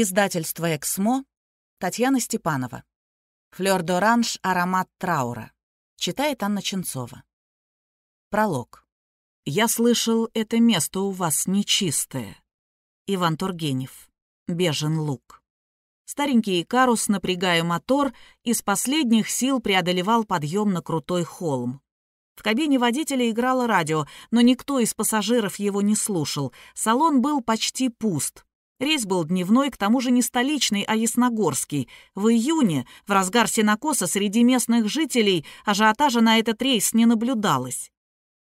Издательство «Эксмо», Татьяна Степанова. «Флёр д'оранж. Аромат траура». Читает Анна Ченцова. Пролог. «Я слышал, это место у вас нечистое». Иван Тургенев. «Бежен лук». Старенький Карус напрягая мотор, из последних сил преодолевал подъем на крутой холм. В кабине водителя играло радио, но никто из пассажиров его не слушал. Салон был почти пуст. Рейс был дневной, к тому же не столичный, а ясногорский. В июне, в разгар сенокоса, среди местных жителей ажиотажа на этот рейс не наблюдалось.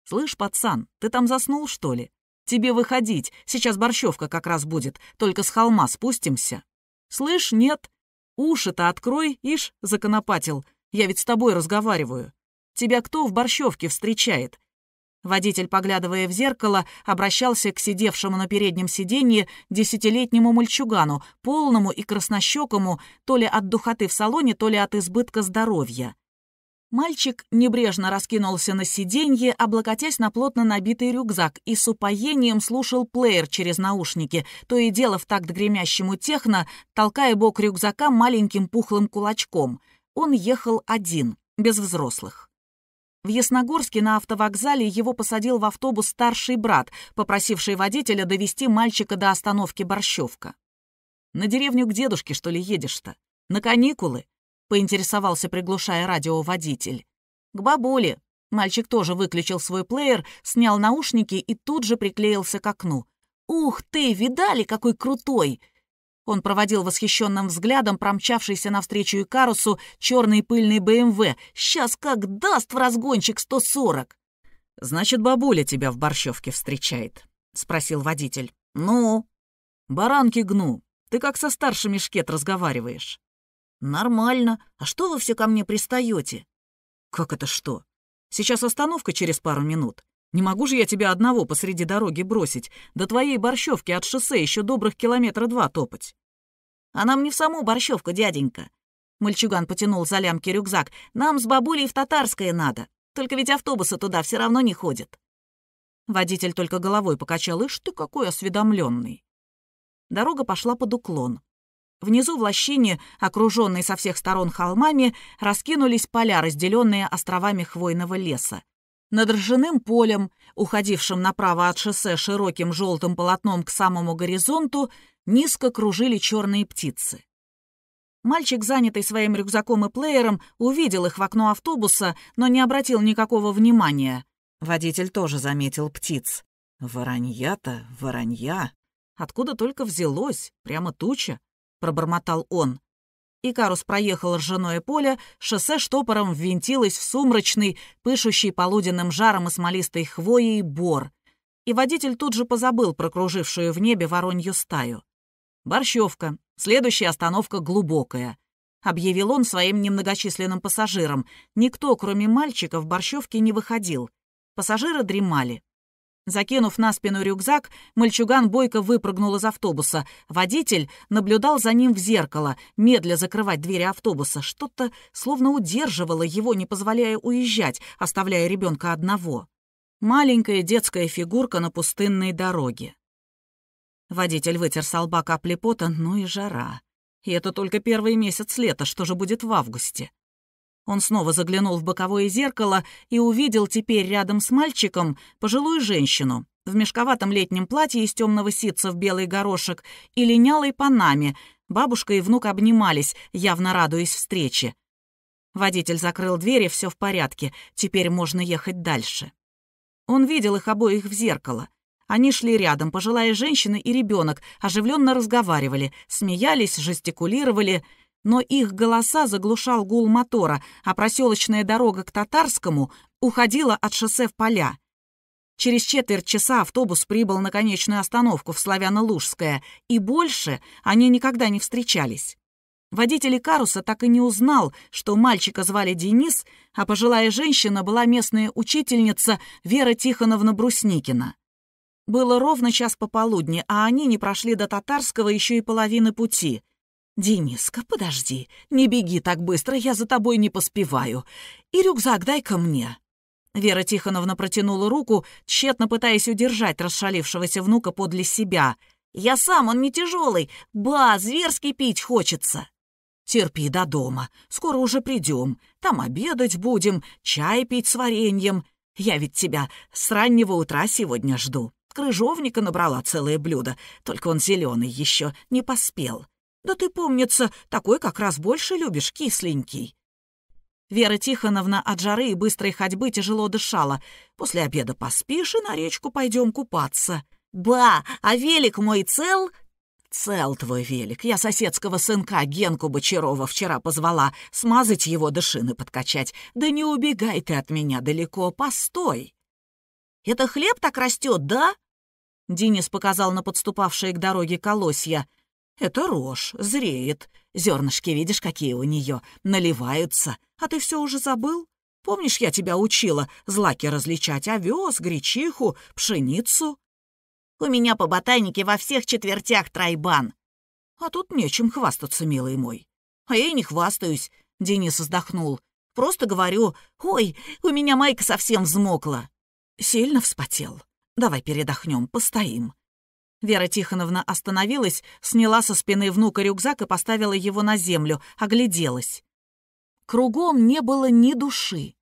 «Слышь, пацан, ты там заснул, что ли? Тебе выходить, сейчас борщевка как раз будет, только с холма спустимся». «Слышь, нет. Уши-то открой, ишь, законопатил, я ведь с тобой разговариваю. Тебя кто в борщевке встречает? Водитель, поглядывая в зеркало, обращался к сидевшему на переднем сиденье десятилетнему мальчугану, полному и краснощекому, то ли от духоты в салоне, то ли от избытка здоровья. Мальчик небрежно раскинулся на сиденье, облокотясь на плотно набитый рюкзак и с упоением слушал плеер через наушники, то и дело в такт гремящему техно, толкая бок рюкзака маленьким пухлым кулачком. Он ехал один, без взрослых. В Ясногорске на автовокзале его посадил в автобус старший брат, попросивший водителя довести мальчика до остановки Борщевка. «На деревню к дедушке, что ли, едешь-то? На каникулы?» — поинтересовался, приглушая радио водитель. «К бабуле». Мальчик тоже выключил свой плеер, снял наушники и тут же приклеился к окну. «Ух ты, видали, какой крутой!» Он проводил восхищенным взглядом промчавшийся навстречу Икарусу черный пыльный БМВ. Эм «Сейчас как даст в разгончик 140!» «Значит, бабуля тебя в Борщевке встречает?» — спросил водитель. «Ну?» «Баранки гну. Ты как со старшими шкет разговариваешь?» «Нормально. А что вы все ко мне пристаете?» «Как это что? Сейчас остановка через пару минут. Не могу же я тебя одного посреди дороги бросить, до твоей борщевки от шоссе еще добрых километра два топать». «А нам не в саму борщевку, дяденька». Мальчуган потянул за лямки рюкзак. «Нам с бабулей в Татарское надо. Только ведь автобусы туда все равно не ходят». Водитель только головой покачал. «Ишь ты, какой осведомленный!» Дорога пошла под уклон. Внизу в лощине, окруженной со всех сторон холмами, раскинулись поля, разделенные островами хвойного леса. Над ржаным полем, уходившим направо от шоссе широким желтым полотном к самому горизонту, низко кружили черные птицы. Мальчик, занятый своим рюкзаком и плеером, увидел их в окно автобуса, но не обратил никакого внимания. Водитель тоже заметил птиц. «Воронья-то, воронья! Откуда только взялось, прямо туча!» — пробормотал он и Карус проехал ржаное поле, шоссе штопором ввинтилось в сумрачный, пышущий полуденным жаром и смолистой хвоей бор. И водитель тут же позабыл про кружившую в небе воронью стаю. «Борщевка. Следующая остановка глубокая», — объявил он своим немногочисленным пассажирам. Никто, кроме мальчика, в борщевке не выходил. Пассажиры дремали. Закинув на спину рюкзак, мальчуган бойко выпрыгнул из автобуса. Водитель наблюдал за ним в зеркало, медля закрывать двери автобуса. Что-то словно удерживало его, не позволяя уезжать, оставляя ребенка одного. Маленькая детская фигурка на пустынной дороге. Водитель вытер с лба капли пота, ну и жара. И это только первый месяц лета, что же будет в августе? Он снова заглянул в боковое зеркало и увидел теперь рядом с мальчиком пожилую женщину в мешковатом летнем платье из темного ситца в белый горошек и линялой панаме. Бабушка и внук обнимались, явно радуясь встрече. Водитель закрыл двери, все в порядке, теперь можно ехать дальше. Он видел их обоих в зеркало. Они шли рядом, пожилая женщина и ребенок, оживленно разговаривали, смеялись, жестикулировали но их голоса заглушал гул мотора, а проселочная дорога к Татарскому уходила от шоссе в поля. Через четверть часа автобус прибыл на конечную остановку в Славяно-Лужское, и больше они никогда не встречались. Водитель Икаруса так и не узнал, что мальчика звали Денис, а пожилая женщина была местная учительница Вера Тихоновна Брусникина. Было ровно час пополудни, а они не прошли до Татарского еще и половины пути — «Дениска, подожди, не беги так быстро, я за тобой не поспеваю. И рюкзак дай-ка мне». Вера Тихоновна протянула руку, тщетно пытаясь удержать расшалившегося внука подле себя. «Я сам, он не тяжелый. Ба, зверски пить хочется!» «Терпи до дома. Скоро уже придем. Там обедать будем, чай пить с вареньем. Я ведь тебя с раннего утра сегодня жду. Крыжовника набрала целое блюдо, только он зеленый еще, не поспел. Да ты, помнится, такой как раз больше любишь, кисленький». Вера Тихоновна от жары и быстрой ходьбы тяжело дышала. «После обеда поспишь и на речку пойдем купаться». «Ба, а велик мой цел?» «Цел твой велик. Я соседского сынка Генку Бочарова вчера позвала смазать его до шины подкачать. Да не убегай ты от меня далеко, постой!» «Это хлеб так растет, да?» Денис показал на подступавшие к дороге колосья. Это рожь, зреет. Зернышки, видишь, какие у нее, наливаются. А ты все уже забыл? Помнишь, я тебя учила злаки различать овес, гречиху, пшеницу? У меня по ботанике во всех четвертях тройбан. А тут нечем хвастаться, милый мой. А я и не хвастаюсь, Денис вздохнул. Просто говорю, ой, у меня майка совсем взмокла. Сильно вспотел. Давай передохнем, постоим. Вера Тихоновна остановилась, сняла со спины внука рюкзак и поставила его на землю, огляделась. Кругом не было ни души.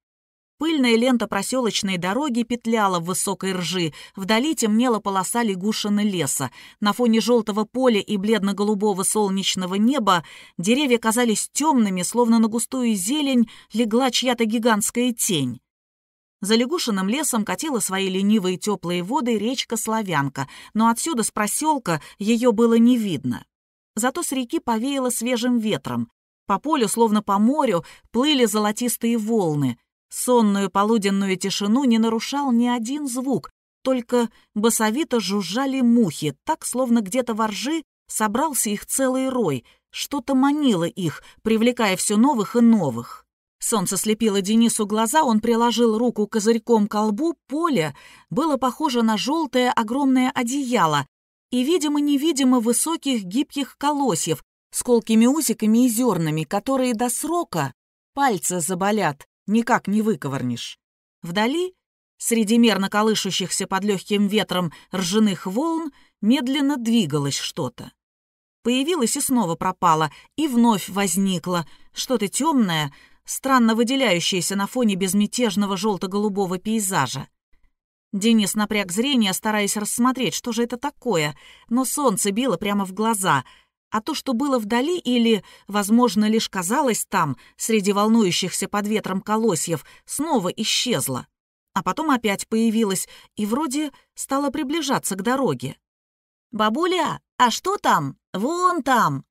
Пыльная лента проселочной дороги петляла в высокой ржи, вдали темнела полоса лягушины леса. На фоне желтого поля и бледно-голубого солнечного неба деревья казались темными, словно на густую зелень легла чья-то гигантская тень. За лягушиным лесом катила свои ленивые теплые воды речка Славянка, но отсюда с проселка ее было не видно. Зато с реки повеяло свежим ветром. По полю, словно по морю, плыли золотистые волны. Сонную полуденную тишину не нарушал ни один звук, только басовито жужжали мухи, так, словно где-то во ржи собрался их целый рой, что-то манило их, привлекая все новых и новых. Солнце слепило Денису глаза, он приложил руку козырьком к колбу, поле было похоже на желтое огромное одеяло и, видимо-невидимо, высоких гибких колосьев с колкими усиками и зернами, которые до срока пальцы заболят, никак не выковырнешь. Вдали, среди мерно колышущихся под легким ветром ржаных волн, медленно двигалось что-то. Появилось и снова пропало, и вновь возникло что-то темное, странно выделяющаяся на фоне безмятежного желто-голубого пейзажа. Денис напряг зрение, стараясь рассмотреть, что же это такое, но солнце било прямо в глаза, а то, что было вдали или, возможно, лишь казалось там, среди волнующихся под ветром колосьев, снова исчезло. А потом опять появилось и вроде стало приближаться к дороге. «Бабуля, а что там? Вон там!»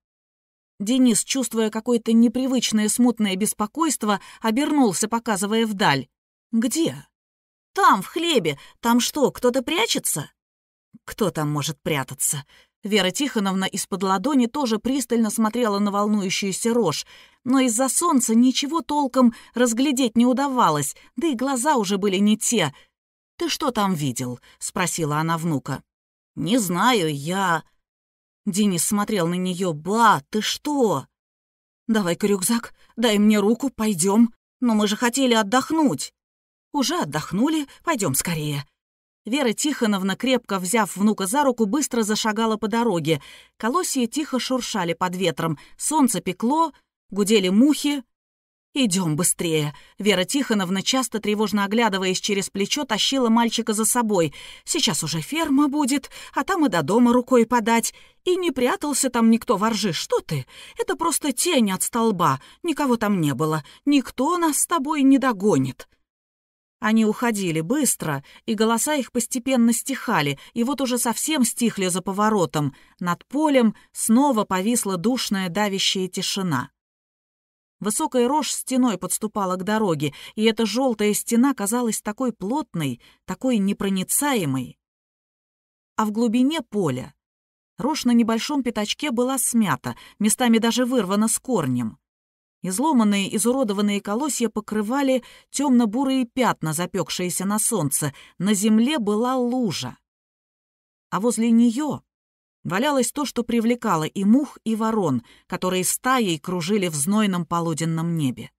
Денис, чувствуя какое-то непривычное смутное беспокойство, обернулся, показывая вдаль. «Где?» «Там, в хлебе. Там что, кто-то прячется?» «Кто там может прятаться?» Вера Тихоновна из-под ладони тоже пристально смотрела на волнующуюся рожь, но из-за солнца ничего толком разглядеть не удавалось, да и глаза уже были не те. «Ты что там видел?» — спросила она внука. «Не знаю, я...» Денис смотрел на нее. «Ба, ты что?» «Давай-ка рюкзак, дай мне руку, пойдем. Но мы же хотели отдохнуть». «Уже отдохнули, пойдем скорее». Вера Тихоновна, крепко взяв внука за руку, быстро зашагала по дороге. Колосья тихо шуршали под ветром, солнце пекло, гудели мухи, «Идем быстрее». Вера Тихоновна, часто тревожно оглядываясь через плечо, тащила мальчика за собой. «Сейчас уже ферма будет, а там и до дома рукой подать. И не прятался там никто воржи. что ты? Это просто тень от столба, никого там не было. Никто нас с тобой не догонит». Они уходили быстро, и голоса их постепенно стихали, и вот уже совсем стихли за поворотом. Над полем снова повисла душная давящая тишина. Высокая рожь стеной подступала к дороге, и эта желтая стена казалась такой плотной, такой непроницаемой. А в глубине поля рожь на небольшом пятачке была смята, местами даже вырвана с корнем. Изломанные, изуродованные колосья покрывали темно-бурые пятна, запекшиеся на солнце. На земле была лужа. А возле нее валялось то, что привлекало и мух, и ворон, которые стаей кружили в знойном полуденном небе.